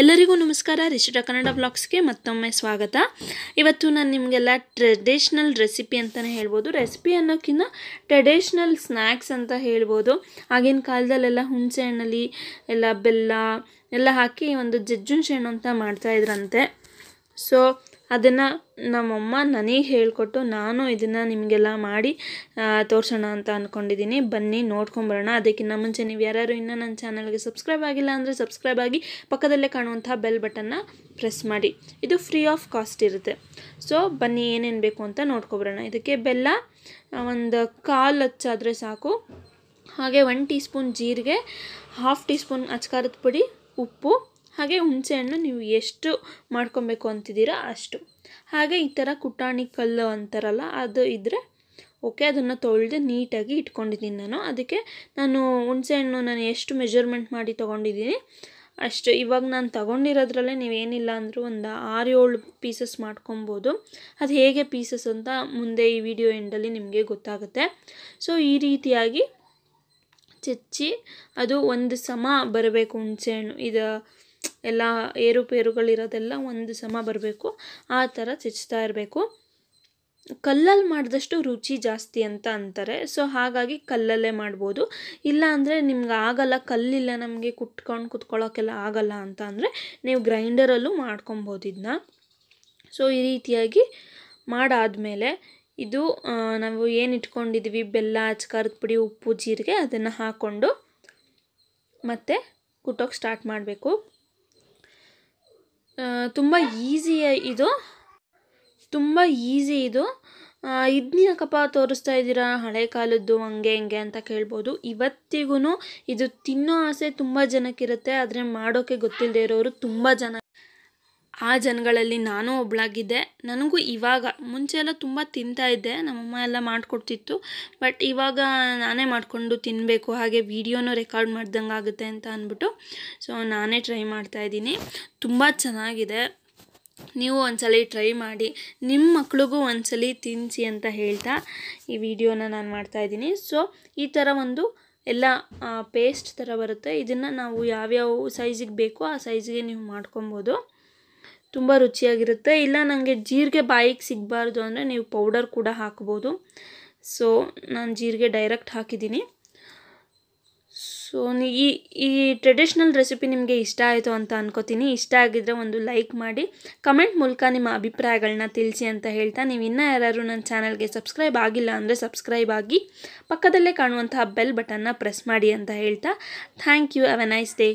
ಎಲ್ಲರಿಗೂ ನಮಸ್ಕಾರ ರಿಷಿಟ ಕನ್ನಡ ಬ್ಲಾಗ್ಸ್ಗೆ ಮತ್ತೊಮ್ಮೆ ಸ್ವಾಗತ ಇವತ್ತು ನಾನು ನಿಮಗೆಲ್ಲ ಟ್ರೆಡಿಷ್ನಲ್ ರೆಸಿಪಿ ಅಂತಲೇ ಹೇಳ್ಬೋದು ರೆಸಿಪಿ ಅನ್ನೋಕ್ಕಿಂತ ಟ್ರೆಡಿಷ್ನಲ್ ಸ್ನ್ಯಾಕ್ಸ್ ಅಂತ ಹೇಳ್ಬೋದು ಆಗಿನ ಕಾಲದಲ್ಲೆಲ್ಲ ಹುಣಸೆ ಹಣ್ಣಲ್ಲಿ ಎಲ್ಲ ಬೆಲ್ಲ ಎಲ್ಲ ಹಾಕಿ ಒಂದು ಜಜ್ಜುನ್ ಹಣ್ಣು ಅಂತ ಮಾಡ್ತಾಯಿದ್ರಂತೆ ಸೊ ಅದನ್ನು ನಮ್ಮಮ್ಮ ನನಗೆ ಹೇಳಿಕೊಟ್ಟು ನಾನು ಇದನ್ನು ನಿಮಗೆಲ್ಲ ಮಾಡಿ ತೋರಿಸೋಣ ಅಂತ ಅಂದ್ಕೊಂಡಿದ್ದೀನಿ ಬನ್ನಿ ನೋಡ್ಕೊಂಬರೋಣ ಅದಕ್ಕಿಂತ ಮುಂಚೆ ನೀವು ಯಾರ್ಯಾರು ಇನ್ನೂ ನನ್ನ ಚಾನಲ್ಗೆ ಸಬ್ಸ್ಕ್ರೈಬ್ ಆಗಿಲ್ಲ ಅಂದರೆ ಸಬ್ಸ್ಕ್ರೈಬ್ ಆಗಿ ಪಕ್ಕದಲ್ಲೇ ಕಾಣುವಂಥ ಬೆಲ್ ಬಟನ್ನ ಪ್ರೆಸ್ ಮಾಡಿ ಇದು ಫ್ರೀ ಆಫ್ ಕಾಸ್ಟ್ ಇರುತ್ತೆ ಸೊ ಬನ್ನಿ ಏನೇನು ಬೇಕು ಅಂತ ನೋಡ್ಕೊಬರೋಣ ಇದಕ್ಕೆ ಬೆಲ್ಲ ಒಂದು ಕಾಲು ಹಚ್ಚಾದರೆ ಸಾಕು ಹಾಗೆ ಒನ್ ಟೀ ಸ್ಪೂನ್ ಜೀರಿಗೆ ಹಾಫ್ ಟೀ ಸ್ಪೂನ್ ಅಚ್ಕಾರದ ಪುಡಿ ಉಪ್ಪು ಹಾಗೆ ಹುಣಸೆಹಣ್ಣು ನೀವು ಎಷ್ಟು ಮಾಡ್ಕೊಬೇಕು ಅಂತಿದ್ದೀರಾ ಅಷ್ಟು ಹಾಗೆ ಈ ಥರ ಕುಟಾಣಿ ಕಲ್ಲು ಅಂತಾರಲ್ಲ ಅದು ಇದ್ದರೆ ಓಕೆ ಅದನ್ನು ತೊಳೆದು ನೀಟಾಗಿ ಇಟ್ಕೊಂಡಿದ್ದೀನಿ ನಾನು ಅದಕ್ಕೆ ನಾನು ಹುಣಸೆಹಣ್ಣು ನಾನು ಎಷ್ಟು ಮೆಜರ್ಮೆಂಟ್ ಮಾಡಿ ತೊಗೊಂಡಿದ್ದೀನಿ ಅಷ್ಟು ಇವಾಗ ನಾನು ತೊಗೊಂಡಿರೋದ್ರಲ್ಲೇ ನೀವೇನಿಲ್ಲ ಅಂದರೂ ಒಂದು ಆರು ಏಳು ಪೀಸಸ್ ಮಾಡ್ಕೊಬೋದು ಅದು ಹೇಗೆ ಪೀಸಸ್ ಅಂತ ಮುಂದೆ ಈ ವಿಡಿಯೋ ಎಂಡಲ್ಲಿ ನಿಮಗೆ ಗೊತ್ತಾಗುತ್ತೆ ಸೊ ಈ ರೀತಿಯಾಗಿ ಚಚ್ಚಿ ಅದು ಒಂದು ಸಮ ಬರಬೇಕು ಹುಣಸೆಹಣ್ಣು ಇದು ಎಲ್ಲ ಏರುಪೇರುಗಳಿರೋದೆಲ್ಲ ಒಂದು ಸಮ ಬರಬೇಕು ಆ ಥರ ಚಚ್ತಾ ಇರಬೇಕು ಕಲ್ಲಲ್ಲಿ ಮಾಡಿದಷ್ಟು ರುಚಿ ಜಾಸ್ತಿ ಅಂತ ಅಂತಾರೆ ಸೊ ಹಾಗಾಗಿ ಕಲ್ಲಲ್ಲೇ ಮಾಡ್ಬೋದು ಇಲ್ಲ ಅಂದರೆ ನಿಮ್ಗೆ ಆಗಲ್ಲ ಕಲ್ಲಿಲ್ಲ ನಮಗೆ ಕುಟ್ಕೊಂಡು ಕುತ್ಕೊಳ್ಳೋಕ್ಕೆಲ್ಲ ಆಗಲ್ಲ ಅಂತ ಅಂದರೆ ನೀವು ಗ್ರೈಂಡರಲ್ಲೂ ಮಾಡ್ಕೊಬೋದು ಇದನ್ನ ಸೊ ಈ ರೀತಿಯಾಗಿ ಮಾಡಾದಮೇಲೆ ಇದು ನಾವು ಏನು ಇಟ್ಕೊಂಡಿದ್ವಿ ಬೆಲ್ಲ ಅಚ್ಕಾರದ ಪುಡಿ ಉಪ್ಪು ಜೀರಿಗೆ ಅದನ್ನು ಹಾಕ್ಕೊಂಡು ಮತ್ತೆ ಕುಟ್ಟೋಕೆ ಸ್ಟಾರ್ಟ್ ಮಾಡಬೇಕು ತುಂಬ ಈಸಿ ಇದು ತುಂಬ ಈಸಿ ಇದು ಇದ್ನಿ ಯಾಕಪ್ಪ ತೋರಿಸ್ತಾ ಇದ್ದೀರಾ ಹಳೆ ಕಾಲದ್ದು ಹಂಗೆ ಹಿಂಗೆ ಅಂತ ಕೇಳ್ಬೋದು ಇವತ್ತಿಗೂ ಇದು ತಿನ್ನೋ ಆಸೆ ತುಂಬ ಜನಕ್ಕಿರುತ್ತೆ ಆದರೆ ಮಾಡೋಕ್ಕೆ ಗೊತ್ತಿಲ್ಲದೆ ಇರೋರು ತುಂಬ ಜನ ಆ ಜನಗಳಲ್ಲಿ ನಾನು ಒಬ್ಳಾಗಿದ್ದೆ ನನಗೂ ಇವಾಗ ಮುಂಚೆ ಎಲ್ಲ ತುಂಬ ತಿಂತಾಯಿದ್ದೆ ನಮ್ಮಮ್ಮ ಎಲ್ಲ ಮಾಡಿಕೊಡ್ತಿತ್ತು ಬಟ್ ಇವಾಗ ನಾನೇ ಮಾಡಿಕೊಂಡು ತಿನ್ನಬೇಕು ಹಾಗೆ ವೀಡಿಯೋನೂ ರೆಕಾರ್ಡ್ ಮಾಡ್ದಂಗೆ ಆಗುತ್ತೆ ಅಂತ ಅಂದ್ಬಿಟ್ಟು ಸೊ ನಾನೇ ಟ್ರೈ ಮಾಡ್ತಾ ಇದ್ದೀನಿ ತುಂಬ ಚೆನ್ನಾಗಿದೆ ನೀವು ಒಂದ್ಸಲ ಟ್ರೈ ಮಾಡಿ ನಿಮ್ಮ ಮಕ್ಳಿಗೂ ಒಂದ್ಸಲ ತಿನ್ನಿಸಿ ಅಂತ ಹೇಳ್ತಾ ಈ ವಿಡಿಯೋನ ನಾನು ಮಾಡ್ತಾಯಿದ್ದೀನಿ ಸೊ ಈ ಥರ ಒಂದು ಎಲ್ಲ ಪೇಸ್ಟ್ ಥರ ಬರುತ್ತೆ ಇದನ್ನು ನಾವು ಯಾವ್ಯಾವ ಸೈಜಿಗೆ ಬೇಕೋ ಆ ಸೈಜಿಗೆ ನೀವು ಮಾಡ್ಕೊಬೋದು ತುಂಬ ರುಚಿಯಾಗಿರುತ್ತೆ ಇಲ್ಲ ನನಗೆ ಜೀರಿಗೆ ಬಾಯಿಗೆ ಸಿಗಬಾರ್ದು ಅಂದರೆ ನೀವು ಪೌಡರ್ ಕೂಡ ಹಾಕ್ಬೋದು ಸೊ ನಾನು ಜೀರಿಗೆ ಡೈರೆಕ್ಟ್ ಹಾಕಿದ್ದೀನಿ ಸೊ ಈ ಈ ಟ್ರೆಡಿಷ್ನಲ್ ರೆಸಿಪಿ ನಿಮಗೆ ಇಷ್ಟ ಆಯಿತು ಅಂತ ಅನ್ಕೋತೀನಿ ಇಷ್ಟ ಆಗಿದ್ರೆ ಒಂದು ಲೈಕ್ ಮಾಡಿ ಕಮೆಂಟ್ ಮೂಲಕ ನಿಮ್ಮ ಅಭಿಪ್ರಾಯಗಳನ್ನ ತಿಳಿಸಿ ಅಂತ ಹೇಳ್ತಾ ನೀವು ಇನ್ನೂ ಯಾರಾದರೂ ನನ್ನ ಚಾನಲ್ಗೆ ಸಬ್ಸ್ಕ್ರೈಬ್ ಆಗಿಲ್ಲ ಅಂದರೆ ಸಬ್ಸ್ಕ್ರೈಬ್ ಆಗಿ ಪಕ್ಕದಲ್ಲೇ ಕಾಣುವಂತಹ ಬೆಲ್ ಬಟನ್ನ ಪ್ರೆಸ್ ಮಾಡಿ ಅಂತ ಹೇಳ್ತಾ thank you have a nice day